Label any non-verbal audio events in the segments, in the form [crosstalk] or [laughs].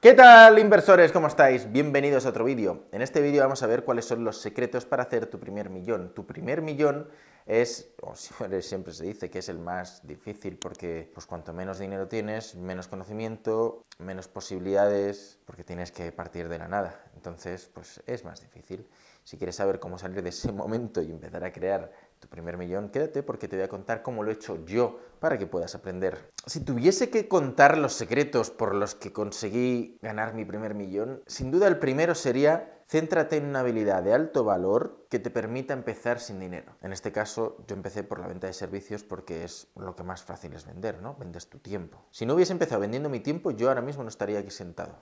¿Qué tal inversores? ¿Cómo estáis? Bienvenidos a otro vídeo. En este vídeo vamos a ver cuáles son los secretos para hacer tu primer millón. Tu primer millón es, o siempre se dice que es el más difícil porque pues cuanto menos dinero tienes, menos conocimiento, menos posibilidades, porque tienes que partir de la nada. Entonces, pues es más difícil. Si quieres saber cómo salir de ese [laughs] momento y empezar a crear tu primer millón, quédate porque te voy a contar cómo lo he hecho yo para que puedas aprender. Si tuviese que contar los secretos por los que conseguí ganar mi primer millón, sin duda el primero sería Céntrate en una habilidad de alto valor que te permita empezar sin dinero. En este caso, yo empecé por la venta de servicios porque es lo que más fácil es vender, ¿no? Vendes tu tiempo. Si no hubiese empezado vendiendo mi tiempo, yo ahora mismo no estaría aquí sentado.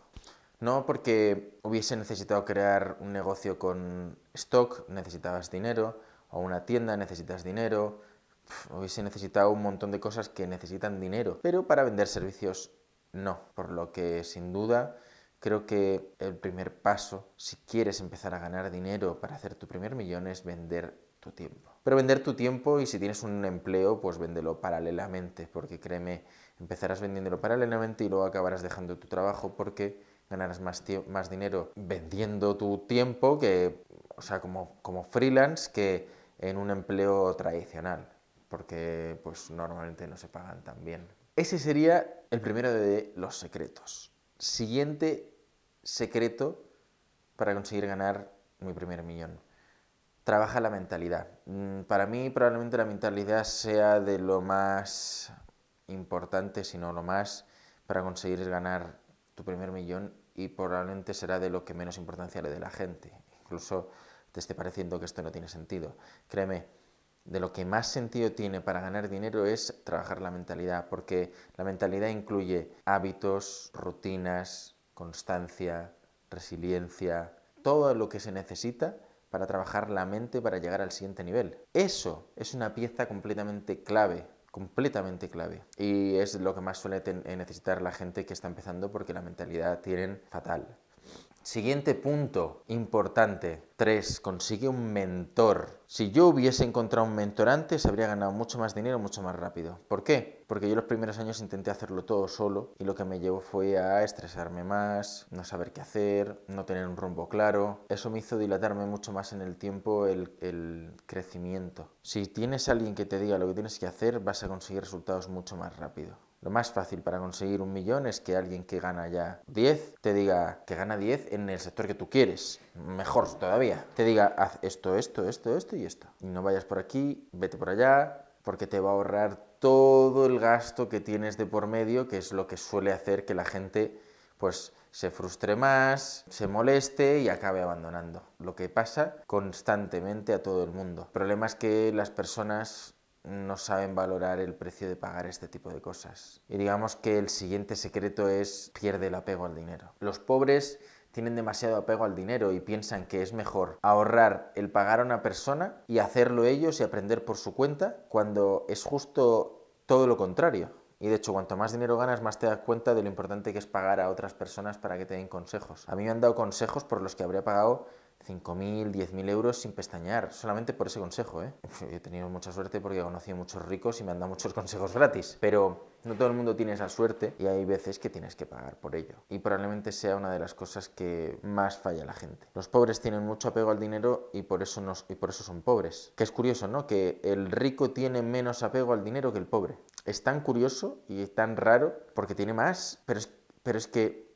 No porque hubiese necesitado crear un negocio con stock, necesitabas dinero, o una tienda, necesitas dinero, hubiese necesitado un montón de cosas que necesitan dinero, pero para vender servicios no, por lo que sin duda Creo que el primer paso, si quieres empezar a ganar dinero para hacer tu primer millón, es vender tu tiempo. Pero vender tu tiempo y si tienes un empleo, pues véndelo paralelamente, porque créeme, empezarás vendiéndolo paralelamente y luego acabarás dejando tu trabajo porque ganarás más, más dinero vendiendo tu tiempo que, o sea, como, como freelance que en un empleo tradicional, porque pues normalmente no se pagan tan bien. Ese sería el primero de los secretos. Siguiente secreto para conseguir ganar mi primer millón. Trabaja la mentalidad. Mm, para mí probablemente la mentalidad sea de lo más importante, sino lo más, para conseguir ganar tu primer millón y probablemente será de lo que menos importancia le dé la gente. Incluso te esté pareciendo que esto no tiene sentido. Créeme, de lo que más sentido tiene para ganar dinero es trabajar la mentalidad, porque la mentalidad incluye hábitos, rutinas, constancia, resiliencia, todo lo que se necesita para trabajar la mente para llegar al siguiente nivel. Eso es una pieza completamente clave, completamente clave. Y es lo que más suele eh, necesitar la gente que está empezando porque la mentalidad tienen fatal. Siguiente punto importante. 3. Consigue un mentor. Si yo hubiese encontrado un mentor antes, habría ganado mucho más dinero mucho más rápido. ¿Por qué? Porque yo los primeros años intenté hacerlo todo solo y lo que me llevó fue a estresarme más, no saber qué hacer, no tener un rumbo claro. Eso me hizo dilatarme mucho más en el tiempo el, crecimiento. Si tienes a alguien que te diga lo que tienes que hacer, vas a conseguir resultados mucho más rápido. Lo más fácil para conseguir un millón es que alguien que gana ya 10 te diga que gana 10 en el sector que tú quieres. Mejor todavía. Te diga, haz esto, esto, esto, esto y esto. Y no vayas por aquí, vete por allá, porque te va a ahorrar todo el gasto que tienes de por medio, que es lo que suele hacer que la gente pues se frustre más, se moleste y acabe abandonando. Lo que pasa constantemente a todo el mundo. El problema es que las personas no saben valorar el precio de pagar este tipo de cosas. Y digamos que el siguiente secreto es pierde el apego al dinero. Los pobres tienen demasiado apego al dinero y piensan que es mejor ahorrar el pagar a una persona y hacerlo ellos y aprender por su cuenta, cuando es justo todo lo contrario. Y de hecho, cuanto más dinero ganas, más te das cuenta de lo importante que es pagar a otras personas para que te den consejos. A mí me han dado consejos por los que habría pagado 5.000, 10.000 euros sin pestañear, solamente por ese consejo. ¿eh? He tenido mucha suerte porque he conocido muchos ricos y me han dado muchos [laughs] consejos gratis, pero no todo el mundo tiene esa suerte y hay veces que tienes que pagar por ello. Y probablemente sea una de las cosas que más falla la gente. Los pobres tienen mucho apego al dinero y por eso, nos, y por eso son pobres. Que es curioso, ¿no? Que el rico tiene menos apego al dinero que el pobre. Es tan curioso y es tan raro porque tiene más, pero pero es que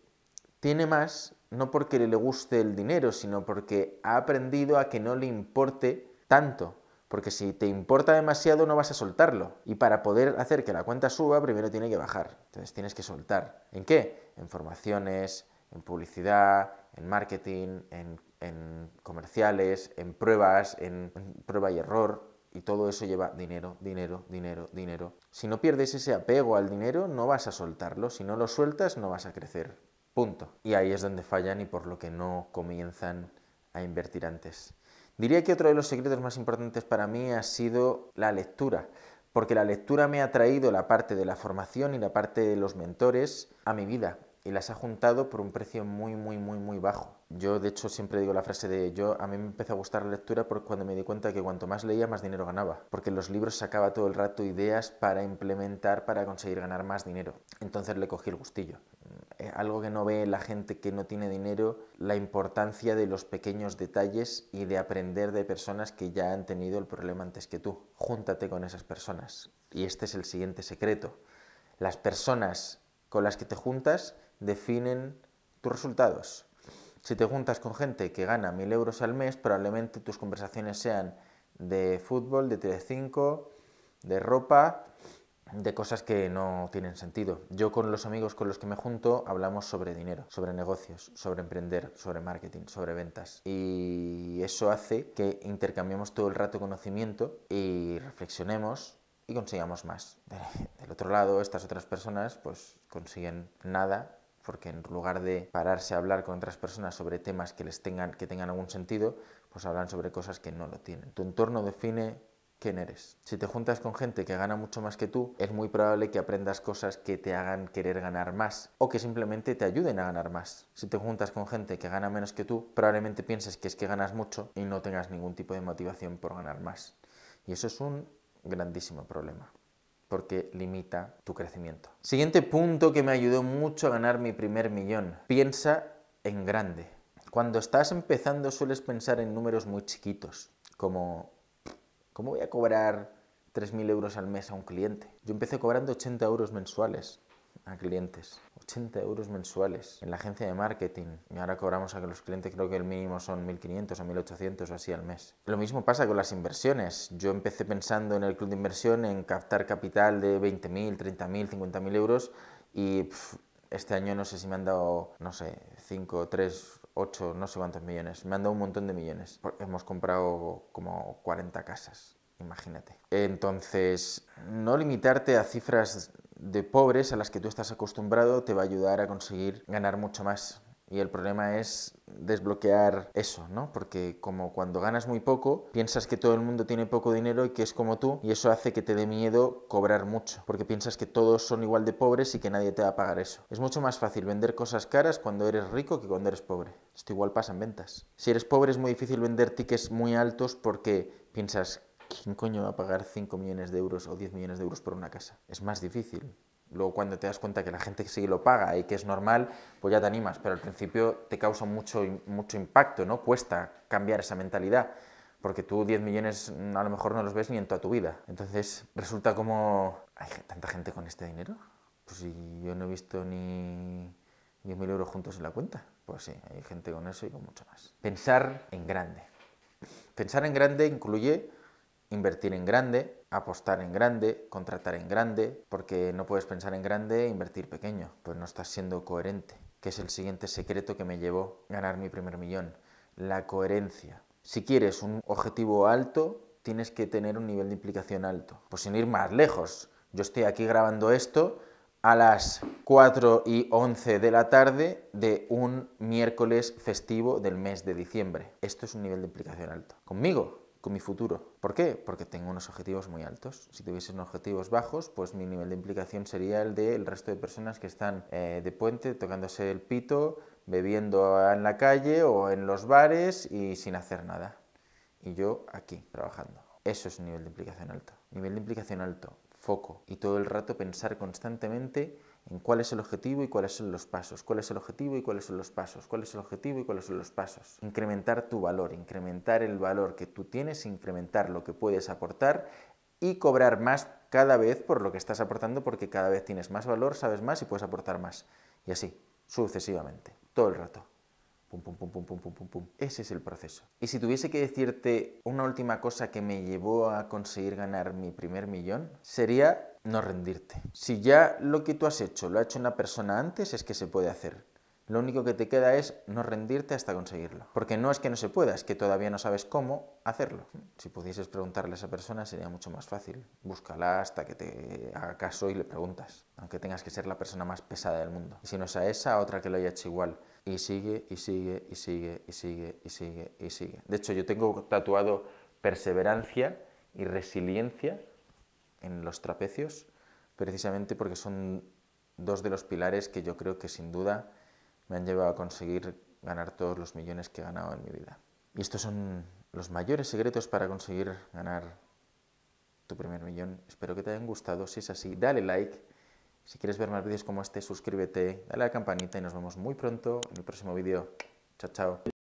tiene más no porque le guste el dinero, sino porque ha aprendido a que no le importe tanto. Porque si te importa demasiado no vas a soltarlo. Y para poder hacer que la cuenta suba, primero tiene que bajar. Entonces tienes que soltar. ¿En qué? En formaciones, en publicidad, en marketing, en, comerciales, en pruebas, en prueba y error. Y todo eso lleva dinero, dinero, dinero, dinero. Si no pierdes ese apego al dinero, no vas a soltarlo. Si no lo sueltas, no vas a crecer. Y ahí es donde fallan y por lo que no comienzan a invertir antes. Diría que otro de los secretos más importantes para mí ha sido la lectura, porque la lectura me ha traído la parte de la formación y la parte de los mentores a mi vida y las ha juntado por un precio muy, muy, muy, muy bajo. Yo, de hecho, siempre digo la frase de yo, a mí me empezó a gustar la lectura porque cuando me di cuenta que cuanto más leía, más dinero ganaba, porque en los libros sacaba todo el rato ideas para implementar, para conseguir ganar más dinero. Entonces le cogí el gustillo. Eh, algo que no ve la gente que no tiene dinero, la importancia de los pequeños detalles y de aprender de personas que ya han tenido el problema antes que tú. Júntate con esas personas. Y este es el siguiente secreto. Las personas con las que te juntas definen tus resultados. Si te juntas con gente que gana mil euros al mes, probablemente tus conversaciones sean de fútbol, de Telecinco, de ropa, de cosas que no tienen sentido. Yo con los amigos con los que me junto hablamos sobre dinero, sobre negocios, sobre emprender, sobre marketing, sobre ventas. Y eso hace que intercambiamos todo el rato conocimiento y reflexionemos y consigamos más. Del otro lado, estas otras personas pues consiguen nada porque en lugar de pararse a hablar con otras personas sobre temas que les tengan que tengan algún sentido, pues hablan sobre cosas que no lo tienen. Tu entorno define quién eres. Si te juntas con gente que gana mucho más que tú, es muy probable que aprendas cosas que te hagan querer ganar más o que simplemente te ayuden a ganar más. Si te juntas con gente que gana menos que tú, probablemente pienses que es que ganas mucho y no tengas ningún tipo de motivación por ganar más. Y eso es un grandísimo problema porque limita tu crecimiento. Siguiente punto que me ayudó mucho a ganar mi primer millón. Piensa en grande. Cuando estás empezando sueles pensar en números muy chiquitos, como ¿Cómo voy a cobrar 3.000 euros al mes a un cliente? Yo empecé cobrando 80 euros mensuales a clientes. 80 euros mensuales en la agencia de marketing. Y ahora cobramos a que los clientes creo que el mínimo son 1.500 o 1.800 o así al mes. Lo mismo pasa con las inversiones. Yo empecé pensando en el club de inversión en captar capital de 20.000, 30.000, 50.000 euros y este año no sé si me han dado, no sé, 5, 3 8, no sé cuántos millones. Me han dado un montón de millones. Hemos comprado como 40 casas, imagínate. Entonces, no limitarte a cifras de pobres a las que tú estás acostumbrado te va a ayudar a conseguir ganar mucho más. Y el problema es desbloquear eso, ¿no? Porque como cuando ganas muy poco, piensas que todo el mundo tiene poco dinero y que es como tú, y eso hace que te dé miedo cobrar mucho, porque piensas que todos son igual de pobres y que nadie te va a pagar eso. Es mucho más fácil vender cosas caras cuando eres rico que cuando eres pobre. Esto igual pasa en ventas. Si eres pobre es muy difícil vender tickets muy altos porque piensas, ¿quién coño va a pagar 5 millones de euros o 10 millones de euros por una casa? Es más difícil. Luego cuando te das cuenta que la gente sí lo paga y que es normal, pues ya te animas, pero al principio te causa mucho, mucho impacto, ¿no? Cuesta cambiar esa mentalidad, porque tú 10 millones a lo mejor no los ves ni en toda tu vida. Entonces resulta como, ¿hay tanta gente con este dinero? Pues yo no he visto ni 10.000 euros juntos en la cuenta. Pues sí, hay gente con eso y con mucho más. Pensar en grande. Pensar en grande incluye invertir en grande, apostar en grande, contratar en grande, porque no puedes pensar en grande e invertir pequeño, pues no estás siendo coherente, que es el siguiente secreto que me llevó a ganar mi primer millón, la coherencia. Si quieres un objetivo alto, tienes que tener un nivel de implicación alto. Pues sin ir más lejos, yo estoy aquí grabando esto a las 4 y 11 de la tarde de un miércoles festivo del mes de diciembre. Esto es un nivel de implicación alto. Conmigo, con mi futuro. ¿Por qué? Porque tengo unos objetivos muy altos. Si tuviesen unos objetivos bajos, pues mi nivel de implicación sería el del resto de personas que están eh, de puente, tocándose el pito, bebiendo en la calle o en los bares y sin hacer nada. Y yo aquí, trabajando. Eso es nivel de implicación alto. Nivel de implicación alto, foco y todo el rato pensar constantemente en cuál es el objetivo y cuáles son los pasos, cuál es el objetivo y cuáles son los pasos, cuál es el objetivo y cuáles son los pasos. Incrementar tu valor, incrementar el valor que tú tienes, incrementar lo que puedes aportar y cobrar más cada vez por lo que estás aportando porque cada vez tienes más valor, sabes más y puedes aportar más. Y así, sucesivamente, todo el rato. Pum, pum, pum, pum, pum, pum, pum, Ese es el proceso. Y si tuviese que decirte una última cosa que me llevó a conseguir ganar mi primer millón, sería no rendirte. Si ya lo que tú has hecho lo ha hecho una persona antes, es que se puede hacer. Lo único que te queda es no rendirte hasta conseguirlo. Porque no es que no se pueda, es que todavía no sabes cómo hacerlo. Si pudieses preguntarle a esa persona sería mucho más fácil. Búscala hasta que te haga caso y le preguntas, aunque tengas que ser la persona más pesada del mundo. Y si no es a esa, a otra que lo haya hecho igual. Y sigue, y sigue, y sigue, y sigue, y sigue, y sigue. De hecho, yo tengo tatuado perseverancia y resiliencia en los trapecios, precisamente porque son dos de los pilares que yo creo que sin duda me han llevado a conseguir ganar todos los millones que he ganado en mi vida. Y estos son los mayores secretos para conseguir ganar tu primer millón. Espero que te hayan gustado. Si es así, dale like. Si quieres ver más vídeos como este, suscríbete, dale a la campanita y nos vemos muy pronto en el próximo vídeo. Chao, chao.